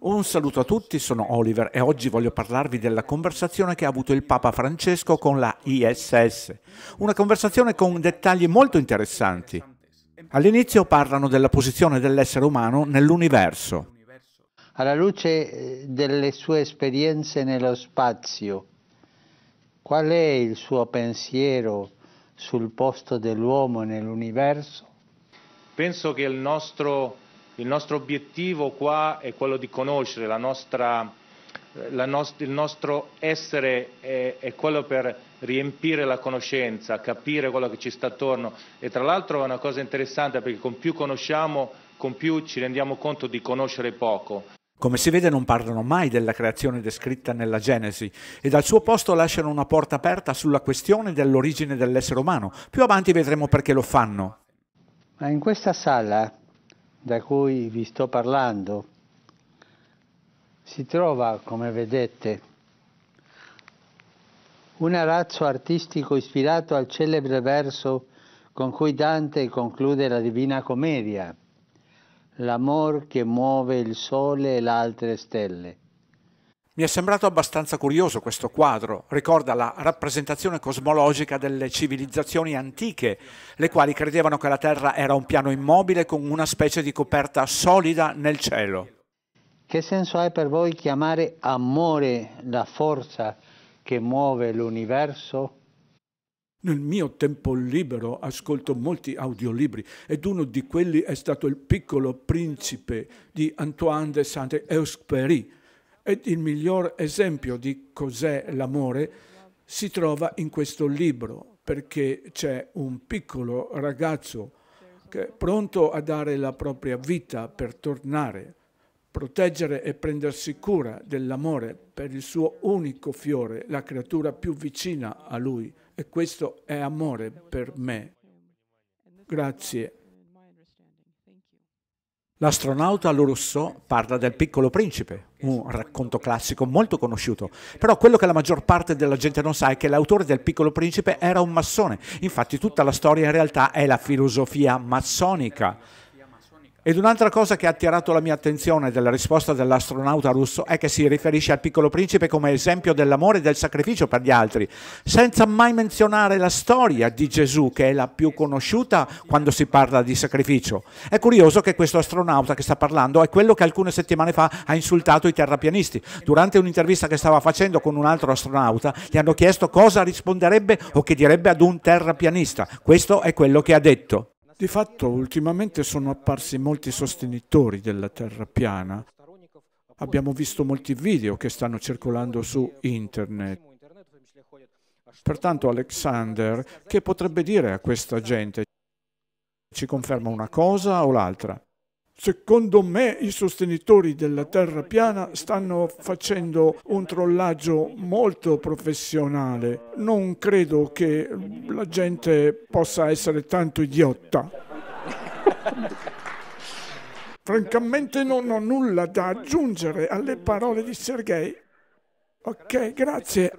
Un saluto a tutti, sono Oliver e oggi voglio parlarvi della conversazione che ha avuto il Papa Francesco con la ISS. Una conversazione con dettagli molto interessanti. All'inizio parlano della posizione dell'essere umano nell'universo. Alla luce eh, delle sue esperienze nello spazio, qual è il suo pensiero sul posto dell'uomo nell'universo? Penso che il nostro il nostro obiettivo qua è quello di conoscere, la nostra, eh, la nost il nostro essere è, è quello per riempire la conoscenza, capire quello che ci sta attorno e tra l'altro è una cosa interessante perché con più conosciamo, con più ci rendiamo conto di conoscere poco. Come si vede non parlano mai della creazione descritta nella Genesi e dal suo posto lasciano una porta aperta sulla questione dell'origine dell'essere umano. Più avanti vedremo perché lo fanno. Ma in questa sala da cui vi sto parlando si trova, come vedete, un arazzo artistico ispirato al celebre verso con cui Dante conclude la Divina Commedia, l'amor che muove il sole e le altre stelle. Mi è sembrato abbastanza curioso questo quadro, ricorda la rappresentazione cosmologica delle civilizzazioni antiche, le quali credevano che la Terra era un piano immobile con una specie di coperta solida nel cielo. Che senso ha per voi chiamare amore la forza che muove l'universo? Nel mio tempo libero ascolto molti audiolibri ed uno di quelli è stato Il piccolo principe di Antoine de Saint-Exupéry ed il miglior esempio di cos'è l'amore si trova in questo libro, perché c'è un piccolo ragazzo che è pronto a dare la propria vita per tornare, proteggere e prendersi cura dell'amore per il suo unico fiore, la creatura più vicina a lui. E questo è amore per me. Grazie. L'astronauta Lorusso parla del piccolo principe, un racconto classico molto conosciuto, però quello che la maggior parte della gente non sa è che l'autore del piccolo principe era un massone, infatti tutta la storia in realtà è la filosofia massonica. Ed un'altra cosa che ha attirato la mia attenzione della risposta dell'astronauta russo è che si riferisce al piccolo principe come esempio dell'amore e del sacrificio per gli altri, senza mai menzionare la storia di Gesù, che è la più conosciuta quando si parla di sacrificio. È curioso che questo astronauta che sta parlando è quello che alcune settimane fa ha insultato i terrapianisti. Durante un'intervista che stava facendo con un altro astronauta, gli hanno chiesto cosa risponderebbe o che direbbe ad un terrapianista. Questo è quello che ha detto. Di fatto ultimamente sono apparsi molti sostenitori della Terra piana. Abbiamo visto molti video che stanno circolando su internet. Pertanto Alexander, che potrebbe dire a questa gente? Ci conferma una cosa o l'altra? Secondo me i sostenitori della terra piana stanno facendo un trollaggio molto professionale. Non credo che la gente possa essere tanto idiota. Francamente non ho nulla da aggiungere alle parole di Sergei. Ok, grazie.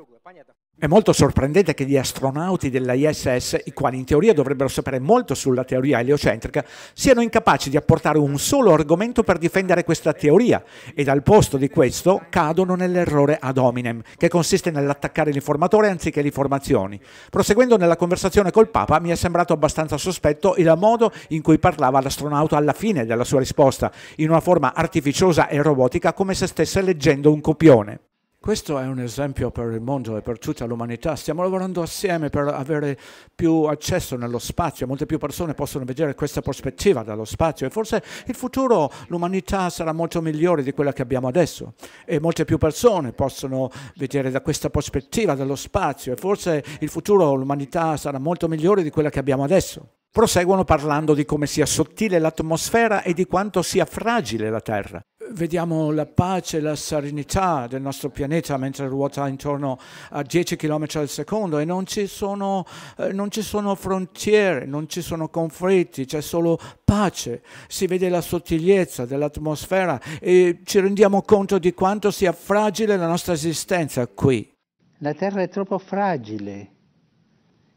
È molto sorprendente che gli astronauti dell'ISS, i quali in teoria dovrebbero sapere molto sulla teoria eliocentrica, siano incapaci di apportare un solo argomento per difendere questa teoria e al posto di questo cadono nell'errore ad hominem, che consiste nell'attaccare l'informatore anziché le informazioni. Proseguendo nella conversazione col Papa mi è sembrato abbastanza sospetto il modo in cui parlava l'astronauta alla fine della sua risposta, in una forma artificiosa e robotica come se stesse leggendo un copione. Questo è un esempio per il mondo e per tutta l'umanità. Stiamo lavorando assieme per avere più accesso nello spazio. Molte più persone possono vedere questa prospettiva dallo spazio e forse in futuro l'umanità sarà molto migliore di quella che abbiamo adesso. E molte più persone possono vedere da questa prospettiva dallo spazio e forse in futuro l'umanità sarà molto migliore di quella che abbiamo adesso. Proseguono parlando di come sia sottile l'atmosfera e di quanto sia fragile la Terra vediamo la pace e la serenità del nostro pianeta mentre ruota intorno a 10 km al secondo e non ci sono, eh, non ci sono frontiere, non ci sono conflitti, c'è solo pace, si vede la sottigliezza dell'atmosfera e ci rendiamo conto di quanto sia fragile la nostra esistenza qui. La Terra è troppo fragile,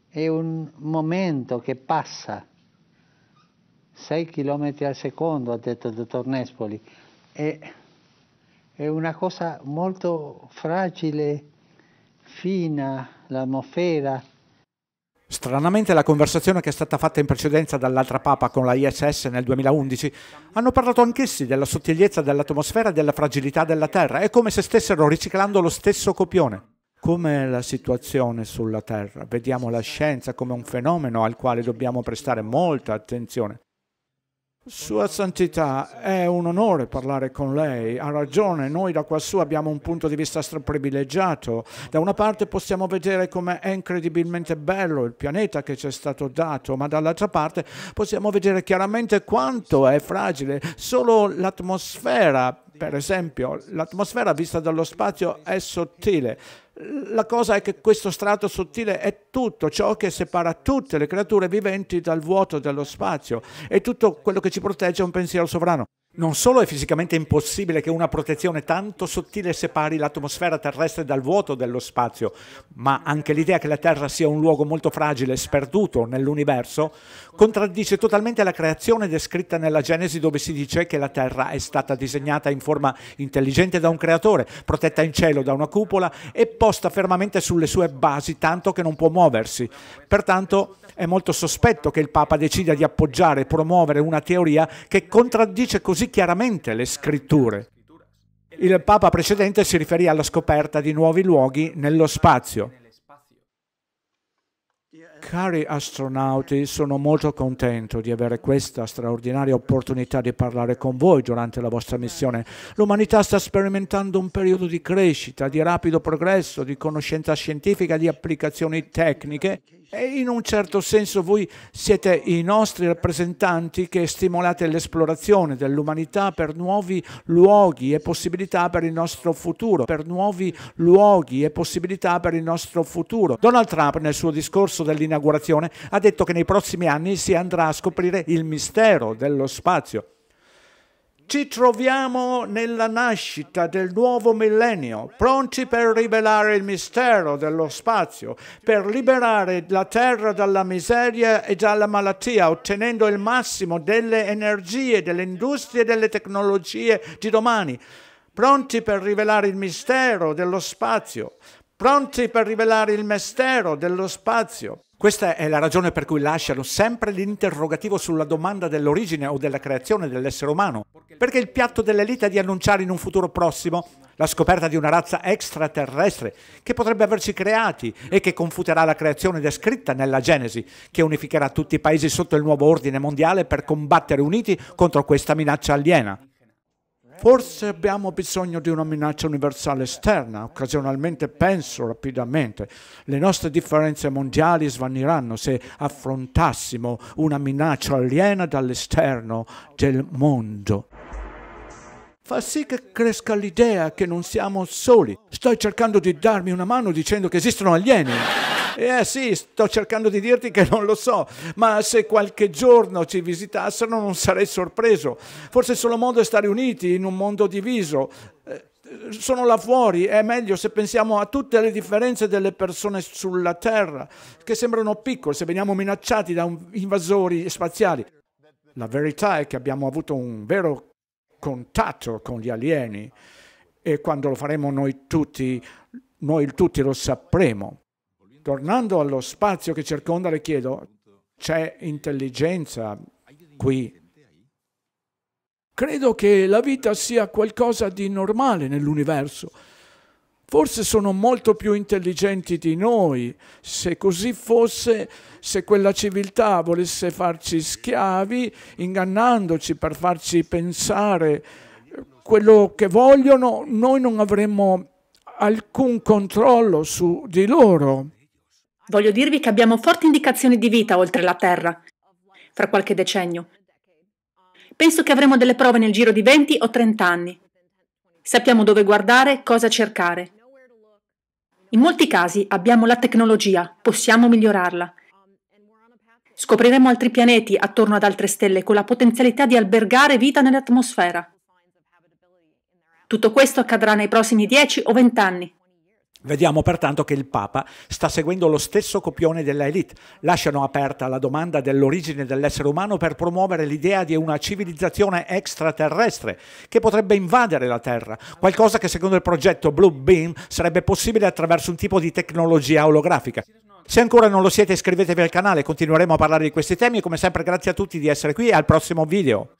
è un momento che passa. 6 km al secondo, ha detto il dottor Nespoli è, è una cosa molto fragile, fina, l'atmosfera. Stranamente la conversazione che è stata fatta in precedenza dall'altra Papa con la ISS nel 2011 hanno parlato anch'essi della sottigliezza dell'atmosfera e della fragilità della Terra, è come se stessero riciclando lo stesso copione. Come la situazione sulla Terra? Vediamo la scienza come un fenomeno al quale dobbiamo prestare molta attenzione. Sua Santità, è un onore parlare con lei, ha ragione, noi da quassù abbiamo un punto di vista straprivilegiato. Da una parte possiamo vedere come è incredibilmente bello il pianeta che ci è stato dato, ma dall'altra parte possiamo vedere chiaramente quanto è fragile solo l'atmosfera. Per esempio, l'atmosfera vista dallo spazio è sottile la cosa è che questo strato sottile è tutto ciò che separa tutte le creature viventi dal vuoto dello spazio e tutto quello che ci protegge è un pensiero sovrano. Non solo è fisicamente impossibile che una protezione tanto sottile separi l'atmosfera terrestre dal vuoto dello spazio, ma anche l'idea che la Terra sia un luogo molto fragile e sperduto nell'universo contraddice totalmente la creazione descritta nella Genesi dove si dice che la Terra è stata disegnata in forma intelligente da un creatore, protetta in cielo da una cupola e posta fermamente sulle sue basi tanto che non può muoversi. Pertanto è molto sospetto che il Papa decida di appoggiare e promuovere una teoria che contraddice così così chiaramente le scritture. Il Papa precedente si riferì alla scoperta di nuovi luoghi nello spazio. Cari astronauti, sono molto contento di avere questa straordinaria opportunità di parlare con voi durante la vostra missione. L'umanità sta sperimentando un periodo di crescita, di rapido progresso, di conoscenza scientifica, di applicazioni tecniche e in un certo senso voi siete i nostri rappresentanti che stimolate l'esplorazione dell'umanità per nuovi luoghi e possibilità per il nostro futuro, per nuovi luoghi e possibilità per il nostro futuro. Donald Trump nel suo discorso dell'inaugurazione ha detto che nei prossimi anni si andrà a scoprire il mistero dello spazio. Ci troviamo nella nascita del nuovo millennio, pronti per rivelare il mistero dello spazio, per liberare la Terra dalla miseria e dalla malattia, ottenendo il massimo delle energie, delle industrie e delle tecnologie di domani. Pronti per rivelare il mistero dello spazio, pronti per rivelare il mistero dello spazio. Questa è la ragione per cui lasciano sempre l'interrogativo sulla domanda dell'origine o della creazione dell'essere umano, perché il piatto dell'elite è di annunciare in un futuro prossimo la scoperta di una razza extraterrestre che potrebbe averci creati e che confuterà la creazione descritta nella Genesi, che unificherà tutti i paesi sotto il nuovo ordine mondiale per combattere uniti contro questa minaccia aliena. Forse abbiamo bisogno di una minaccia universale esterna, occasionalmente penso rapidamente. Le nostre differenze mondiali svaniranno se affrontassimo una minaccia aliena dall'esterno del mondo fa sì che cresca l'idea che non siamo soli. Stai cercando di darmi una mano dicendo che esistono alieni. Eh sì, sto cercando di dirti che non lo so, ma se qualche giorno ci visitassero non sarei sorpreso. Forse il solo modo è stare uniti in un mondo diviso. Eh, sono là fuori, è meglio se pensiamo a tutte le differenze delle persone sulla Terra, che sembrano piccole se veniamo minacciati da invasori spaziali. La verità è che abbiamo avuto un vero contatto con gli alieni e quando lo faremo noi tutti, noi tutti lo sapremo tornando allo spazio che circonda, le chiedo, c'è intelligenza qui? Credo che la vita sia qualcosa di normale nell'universo. Forse sono molto più intelligenti di noi. Se così fosse, se quella civiltà volesse farci schiavi, ingannandoci per farci pensare quello che vogliono, noi non avremmo alcun controllo su di loro. Voglio dirvi che abbiamo forti indicazioni di vita oltre la Terra, fra qualche decennio. Penso che avremo delle prove nel giro di 20 o 30 anni. Sappiamo dove guardare, cosa cercare. In molti casi abbiamo la tecnologia, possiamo migliorarla. Scopriremo altri pianeti attorno ad altre stelle con la potenzialità di albergare vita nell'atmosfera. Tutto questo accadrà nei prossimi 10 o 20 anni. Vediamo pertanto che il Papa sta seguendo lo stesso copione della elite. Lasciano aperta la domanda dell'origine dell'essere umano per promuovere l'idea di una civilizzazione extraterrestre che potrebbe invadere la Terra, qualcosa che secondo il progetto Blue Beam sarebbe possibile attraverso un tipo di tecnologia olografica. Se ancora non lo siete iscrivetevi al canale, continueremo a parlare di questi temi e come sempre grazie a tutti di essere qui e al prossimo video.